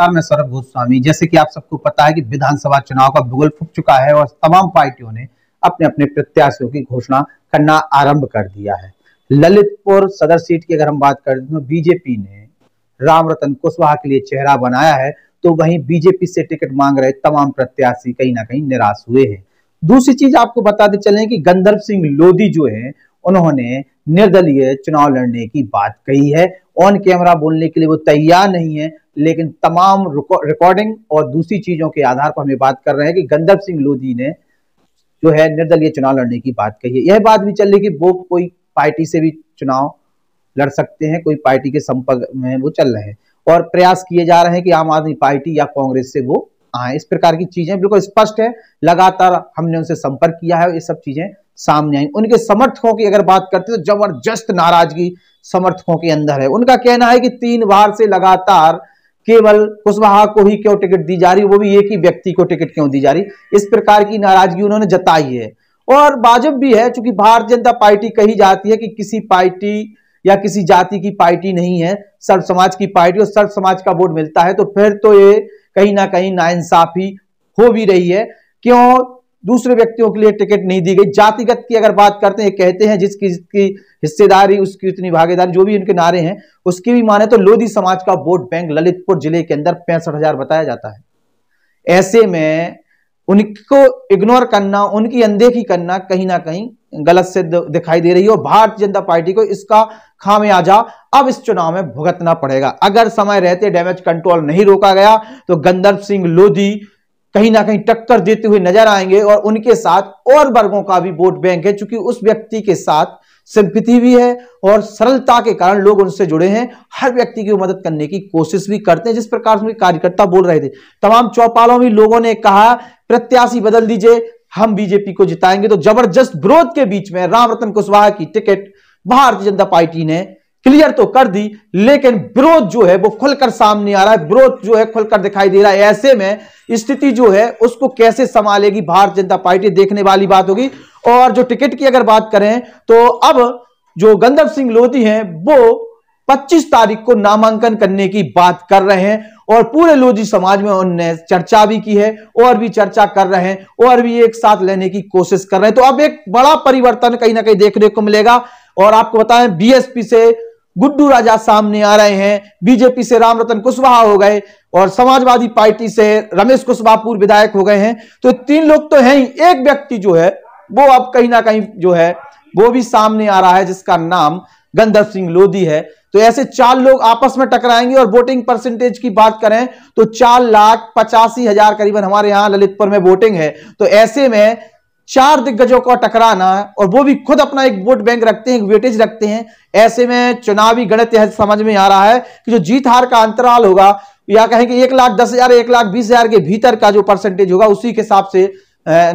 नमस्कार मैं सौरभ गोस्वामी जैसे कि आप सबको पता है कि विधानसभा चुनाव का भूगोल फूक चुका है और तमाम पार्टियों ने अपने अपने प्रत्याशियों की घोषणा करना आरंभ कर दिया है ललितपुर सदर सीट की अगर हम बात कर तो बीजेपी ने राम रतन कुशवाहा के लिए चेहरा बनाया है तो वहीं बीजेपी से टिकट मांग रहे तमाम प्रत्याशी कहीं ना कहीं निराश हुए हैं दूसरी चीज आपको बताते चले कि गंधर्व सिंह लोधी जो है उन्होंने निर्दलीय चुनाव लड़ने की बात कही है ऑन कैमरा बोलने के लिए वो तैयार नहीं है लेकिन तमाम रिकॉर्डिंग और दूसरी चीजों के आधार पर हमें बात कर रहे हैं कि गंदर सिंह लोधी ने जो है निर्दलीय चुनाव लड़ने की बात कही है यह बात भी चल रही कि वो कोई पार्टी से भी चुनाव लड़ सकते हैं कोई पार्टी के संपर्क में वो चल रहे हैं और प्रयास किए जा रहे हैं कि आम आदमी पार्टी या कांग्रेस से वो आए इस प्रकार की चीजें बिल्कुल स्पष्ट है लगातार हमने उनसे संपर्क किया है ये सब चीजें सामने आई उनके समर्थकों की अगर बात करते तो जबरदस्त नाराजगी समर्थकों के अंदर है उनका कहना है कि तीन बार से लगातार केवल कुशवाहा को ही क्यों टिकट दी जा रही वो भी एक ही व्यक्ति को टिकट क्यों दी जा रही इस प्रकार की नाराजगी उन्होंने जताई है और वाजब भी है चूंकि भारतीय जनता पार्टी कही जाती है कि किसी पार्टी या किसी जाति की पार्टी नहीं है सर्व समाज की पार्टी और सर्व समाज का वोट मिलता है तो फिर तो ये कहीं ना कहीं नाइंसाफी हो भी रही है क्यों दूसरे व्यक्तियों के लिए टिकट नहीं दी गई जातिगत की अगर बात करते हैं कहते हैं जिसकी जिसकी हिस्सेदारी उसकी उतनी भागीदारी जो भी उनके नारे हैं उसकी भी माने तो लोधी समाज का वोट बैंक ललितपुर जिले के अंदर पैंसठ हजार बताया जाता है ऐसे में उनको इग्नोर करना उनकी अनदेखी करना कहीं ना कहीं गलत से दिखाई दे रही है और भारतीय जनता पार्टी को इसका खामियाजा अब इस चुनाव में भुगतना पड़ेगा अगर समय रहते डैमेज कंट्रोल नहीं रोका गया तो गंदर्व सिंह लोधी कहीं ना कहीं टक्कर देते हुए नजर आएंगे और उनके साथ और वर्गों का भी वोट बैंक है चूंकि उस व्यक्ति के साथ सिंपति भी है और सरलता के कारण लोग उनसे जुड़े हैं हर व्यक्ति की मदद करने की कोशिश भी करते हैं जिस प्रकार से कार्यकर्ता बोल रहे थे तमाम चौपालों में लोगों ने कहा प्रत्याशी बदल दीजिए हम बीजेपी को जिताएंगे तो जबरदस्त विरोध के बीच में रामरतन कुशवाहा की टिकट भारतीय जनता पार्टी ने क्लियर तो कर दी लेकिन विरोध जो है वो खुलकर सामने आ रहा है विरोध जो है खुलकर दिखाई दे रहा है ऐसे में स्थिति जो है उसको कैसे संभालेगी भारतीय जनता पार्टी देखने वाली बात होगी और जो टिकट की अगर बात करें तो अब जो गंधर्व सिंह लोधी हैं वो 25 तारीख को नामांकन करने की बात कर रहे हैं और पूरे लोधी समाज में उनने चर्चा भी की है और भी चर्चा कर रहे हैं और भी एक साथ लेने की कोशिश कर रहे हैं तो अब एक बड़ा परिवर्तन कहीं ना कहीं देखने को मिलेगा और आपको बताएं बीएसपी से गुड्डू राजा सामने आ रहे हैं बीजेपी से राम रतन कुशवाहा हो गए और समाजवादी पार्टी से रमेश कुशवाहा पूर्व विधायक हो गए हैं तो तीन लोग तो हैं ही एक व्यक्ति जो है वो अब कहीं ना कहीं जो है वो भी सामने आ रहा है जिसका नाम गंधर्व सिंह लोधी है तो ऐसे चार लोग आपस में टकराएंगे और वोटिंग परसेंटेज की बात करें तो चार लाख पचासी हजार करीबन हमारे यहाँ ललितपुर में वोटिंग है तो ऐसे में चार दिग्गजों का टकराना और वो भी खुद अपना एक वोट बैंक रखते हैं एक वेटेज रखते हैं ऐसे में चुनावी गणित यह समझ में आ रहा है कि जो जीत हार का अंतराल होगा या कहें कि एक लाख दस हजार एक लाख बीस हजार के भीतर का जो परसेंटेज होगा उसी के हिसाब से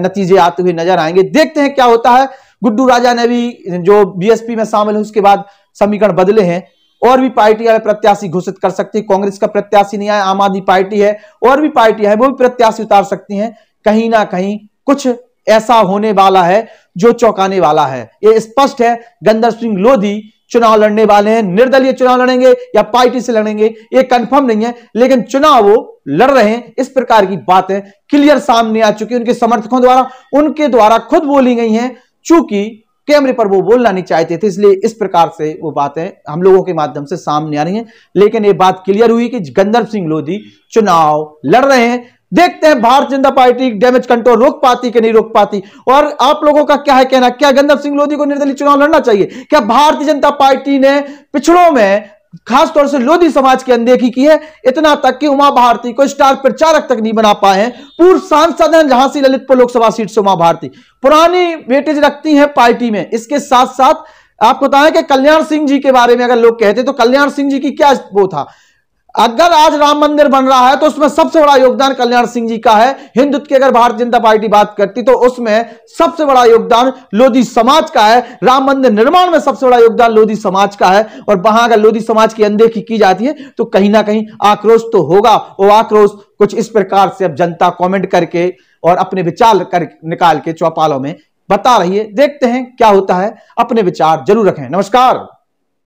नतीजे आते हुए नजर आएंगे देखते हैं क्या होता है गुड्डू राजा ने भी जो बीएसपी में शामिल है उसके बाद समीकरण बदले हैं और भी पार्टियां प्रत्याशी घोषित कर सकती है कांग्रेस का प्रत्याशी नहीं आया आम आदमी पार्टी है और भी पार्टियां हैं वो भी प्रत्याशी उतार सकती हैं कहीं ना कहीं कुछ ऐसा होने वाला है जो चौंकाने वाला है ये स्पष्ट है गंदर सिंह लोधी चुनाव लड़ने वाले हैं निर्दलीय चुनाव लड़ेंगे या पार्टी से लड़ेंगे ये कंफर्म नहीं है लेकिन चुनाव वो लड़ रहे हैं इस प्रकार की बातें क्लियर सामने आ चुकी उनके समर्थकों द्वारा उनके द्वारा खुद बोली गई हैं चूंकि कैमरे पर वो बोलना नहीं चाहते थे इसलिए इस प्रकार से वो बातें हम लोगों के माध्यम से सामने आ रही हैं लेकिन ये बात क्लियर हुई कि गंदर सिंह लोधी चुनाव लड़ रहे हैं देखते हैं भारतीय जनता पार्टी डैमेज कंट्रोल रोक पाती कि नहीं रोक पाती और आप लोगों का क्या है कहना क्या गंदर सिंह लोधी को निर्दलीय चुनाव लड़ना चाहिए क्या भारतीय जनता पार्टी ने पिछड़ों में खासतौर से लोधी समाज की अनदेखी की है इतना तक कि उमा भारती को स्टार प्रचारक तक नहीं बना पाए हैं पूर्व सांसद हैं झांसी ललितपुर लोकसभा सीट से उमा भारती पुरानी वेटेज रखती हैं पार्टी में इसके साथ साथ आपको बताएं कि कल्याण सिंह जी के बारे में अगर लोग कहते तो कल्याण सिंह जी की क्या वो था अगर आज राम मंदिर बन रहा है तो उसमें सबसे बड़ा योगदान कल्याण सिंह जी का है हिंदुत्व की अगर भारतीय जनता पार्टी बात करती तो उसमें सबसे बड़ा योगदान लोधी समाज का है राम मंदिर निर्माण में सबसे बड़ा योगदान लोधी समाज का है और वहां अगर लोधी समाज की अनदेखी की जाती है तो कहीं ना कहीं आक्रोश तो होगा वो आक्रोश कुछ इस प्रकार से अब जनता कॉमेंट करके और अपने विचार कर निकाल के चौपालों में बता रही है देखते हैं क्या होता है अपने विचार जरूर रखें नमस्कार